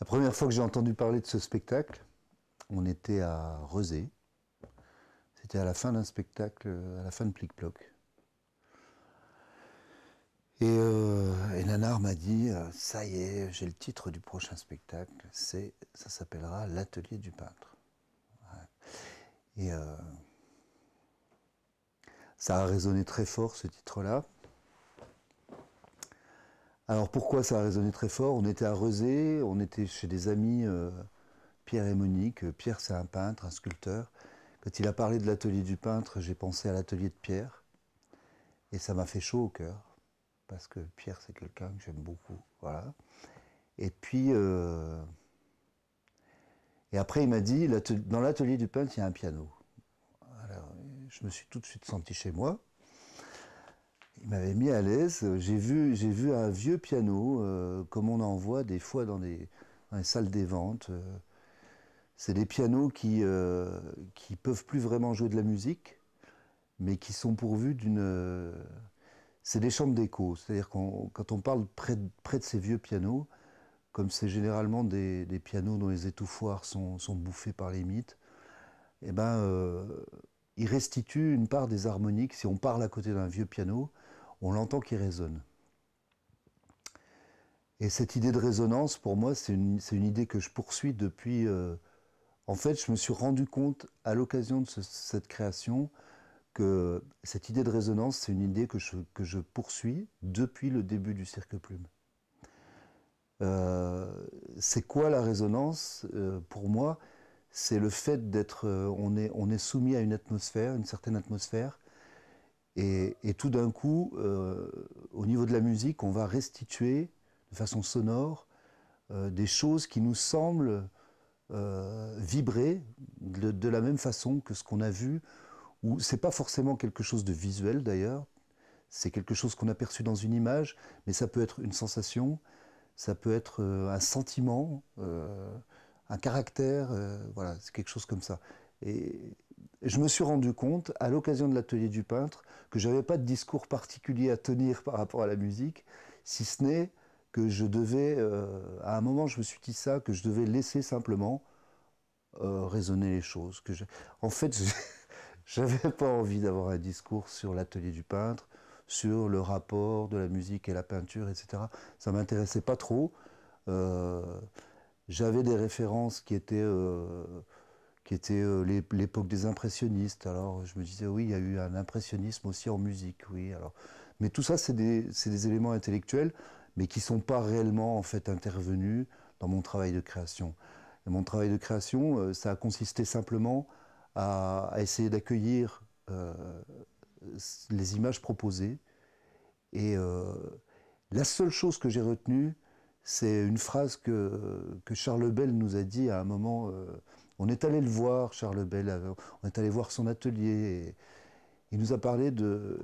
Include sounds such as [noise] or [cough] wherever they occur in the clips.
La première fois que j'ai entendu parler de ce spectacle, on était à Rezé. C'était à la fin d'un spectacle, à la fin de Plic-Ploc. Et, euh, m'a dit euh, Ça y est, j'ai le titre du prochain spectacle, c'est, ça s'appellera L'Atelier du peintre. Et euh, ça a résonné très fort ce titre-là, alors pourquoi ça a résonné très fort On était à Rezé, on était chez des amis, euh, Pierre et Monique. Euh, Pierre, c'est un peintre, un sculpteur. Quand il a parlé de l'atelier du peintre, j'ai pensé à l'atelier de Pierre. Et ça m'a fait chaud au cœur, parce que Pierre, c'est quelqu'un que j'aime beaucoup. Voilà. Et puis. Euh, et après, il m'a dit dans l'atelier du peintre, il y a un piano. Alors, je me suis tout de suite senti chez moi il m'avait mis à l'aise. J'ai vu, un vieux piano, euh, comme on en voit des fois dans les, salles des ventes. Euh, c'est des pianos qui ne euh, peuvent plus vraiment jouer de la musique, mais qui sont pourvus d'une. c'est des chambres d'écho. C'est-à-dire qu'on, quand on parle près de, ces vieux pianos, comme c'est généralement des, pianos dont les étouffoirs sont, bouffés par les mythes, eh ben, ils restituent une part des harmoniques. Si on parle à côté d'un vieux piano, on l'entend qui résonne. Et cette idée de résonance, pour moi, c'est une, idée que je poursuis depuis... Euh, en fait, je me suis rendu compte à l'occasion de cette création que cette idée de résonance, c'est une idée que je, poursuis depuis le début du Cirque Plume. Euh, c'est quoi la résonance euh, Pour moi, c'est le fait d'être... on, est, on est soumis à une atmosphère, une certaine atmosphère, et, tout d'un coup, euh, au niveau de la musique, on va restituer de façon sonore euh, des choses qui nous semblent euh, vibrer de, la même façon que ce qu'on a vu. Ou c'est pas forcément quelque chose de visuel d'ailleurs. C'est quelque chose qu'on a perçu dans une image, mais ça peut être une sensation, ça peut être un sentiment, un caractère, voilà, c'est quelque chose comme ça je me suis rendu compte, à l'occasion de l'atelier du peintre, que je n'avais pas de discours particulier à tenir par rapport à la musique, si ce n'est que je devais, euh, à un moment je me suis dit ça, que je devais laisser simplement euh, raisonner les choses. Que En fait, [laughs] j'avais pas envie d'avoir un discours sur l'atelier du peintre, sur le rapport de la musique et la peinture, etc. Ça m'intéressait pas trop. Euh, j'avais des références qui étaient qui était euh, l'époque des impressionnistes. Alors je me disais, oui, il y a eu un impressionnisme aussi en musique, oui. Alors, mais tout ça, c'est des, des, éléments intellectuels, mais qui ne sont pas réellement en fait intervenus dans mon travail de création. mon travail de création, euh, ça a consisté simplement à, essayer d'accueillir euh, les images proposées. Et la seule chose que j'ai retenue, c'est une phrase que, que Charles Bell nous a dit à un moment. On est allé le voir, Charles Bell, euh, on est allé voir son atelier. il nous a parlé de,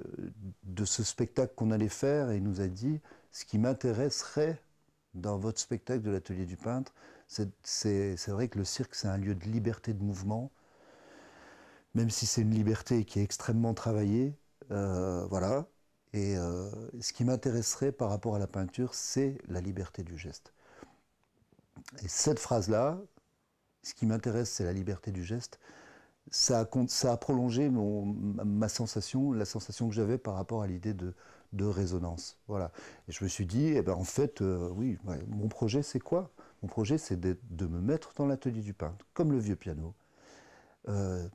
ce spectacle qu'on allait faire et il nous a dit ce qui m'intéresserait dans votre spectacle de l'atelier du peintre, c'est vrai que le cirque, c'est un lieu de liberté de mouvement, même si c'est une liberté qui est extrêmement travaillée. Euh, voilà. Et euh, ce qui m'intéresserait par rapport à la peinture, c'est la liberté du geste. Et cette phrase-là, ce qui m'intéresse, c'est la liberté du geste. Ça a, prolongé ma sensation, la sensation que j'avais par rapport à l'idée de, résonance. Voilà. Et je me suis dit, eh ben, en fait, euh, oui, mon projet, c'est quoi Mon projet, c'est de, me mettre dans l'atelier du peintre, comme le vieux piano. Euh,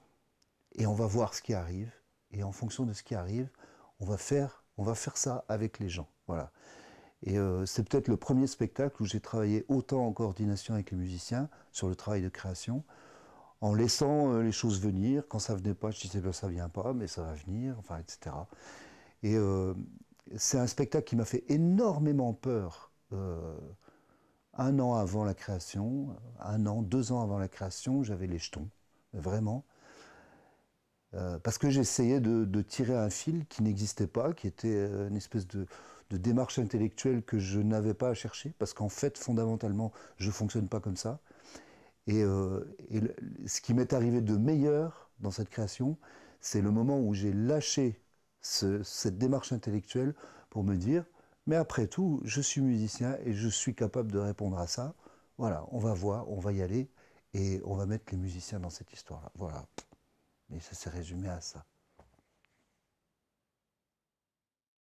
et on va voir ce qui arrive. Et en fonction de ce qui arrive, on va faire, on va faire ça avec les gens. Voilà. Et euh, c'est peut-être le premier spectacle où j'ai travaillé autant en coordination avec les musiciens sur le travail de création, en laissant euh, les choses venir. Quand ça venait pas, je disais ben, ça vient pas, mais ça va venir, enfin, etc. Et euh, c'est un spectacle qui m'a fait énormément peur. un an avant la création, un an, deux ans avant la création, j'avais les jetons, vraiment. parce que j'essayais de, tirer un fil qui n'existait pas, qui était une espèce de, de démarche intellectuelle que je n'avais pas à chercher, parce qu'en fait, fondamentalement, je ne fonctionne pas comme ça. Et, euh, ce qui m'est arrivé de meilleur dans cette création, c'est le moment où j'ai lâché cette démarche intellectuelle pour me dire, mais après tout, je suis musicien et je suis capable de répondre à ça. Voilà, on va voir, on va y aller et on va mettre les musiciens dans cette histoire-là. Voilà. Mais ça s'est résumé à ça.